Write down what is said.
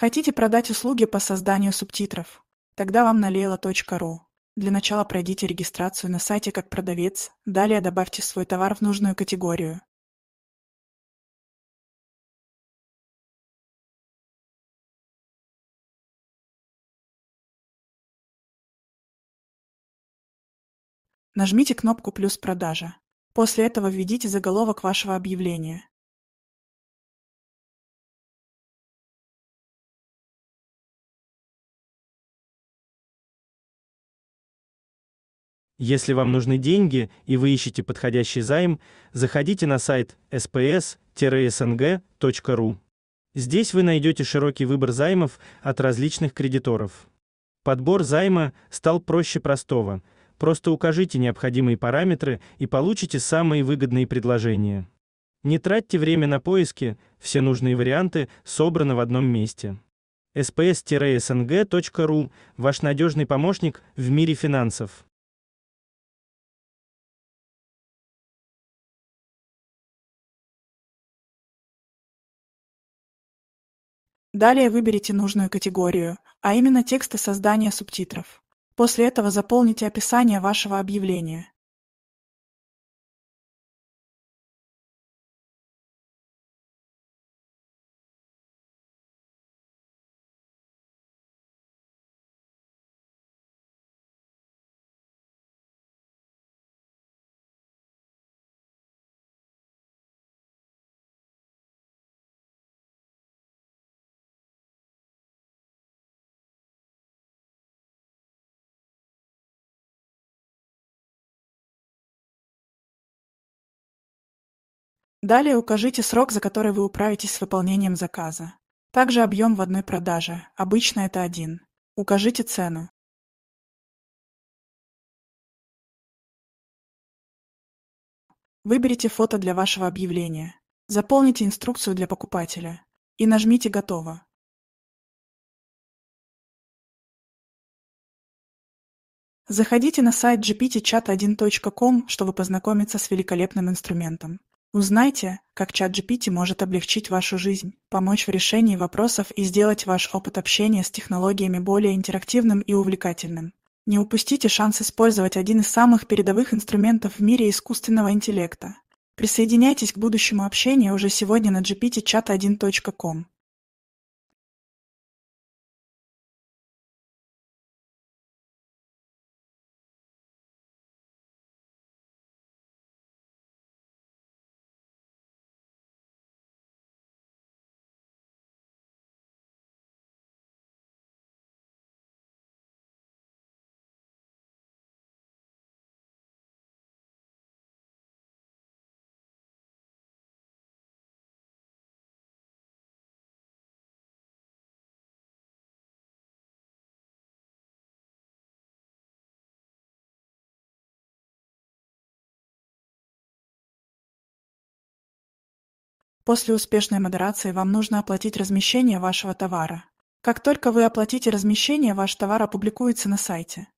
Хотите продать услуги по созданию субтитров? Тогда вам налейла.ру. Для начала пройдите регистрацию на сайте как продавец, далее добавьте свой товар в нужную категорию. Нажмите кнопку «Плюс продажа». После этого введите заголовок вашего объявления. Если вам нужны деньги и вы ищете подходящий займ, заходите на сайт sps-sng.ru. Здесь вы найдете широкий выбор займов от различных кредиторов. Подбор займа стал проще простого. Просто укажите необходимые параметры и получите самые выгодные предложения. Не тратьте время на поиски, все нужные варианты собраны в одном месте. sps-sng.ru – ваш надежный помощник в мире финансов. Далее выберите нужную категорию, а именно тексты создания субтитров. После этого заполните описание вашего объявления. Далее укажите срок, за который вы управитесь с выполнением заказа. Также объем в одной продаже, обычно это один. Укажите цену. Выберите фото для вашего объявления. Заполните инструкцию для покупателя. И нажмите «Готово». Заходите на сайт gptchat1.com, чтобы познакомиться с великолепным инструментом. Узнайте, как ChatGPT может облегчить вашу жизнь, помочь в решении вопросов и сделать ваш опыт общения с технологиями более интерактивным и увлекательным. Не упустите шанс использовать один из самых передовых инструментов в мире искусственного интеллекта. Присоединяйтесь к будущему общению уже сегодня на gptchat1.com. После успешной модерации вам нужно оплатить размещение вашего товара. Как только вы оплатите размещение, ваш товар опубликуется на сайте.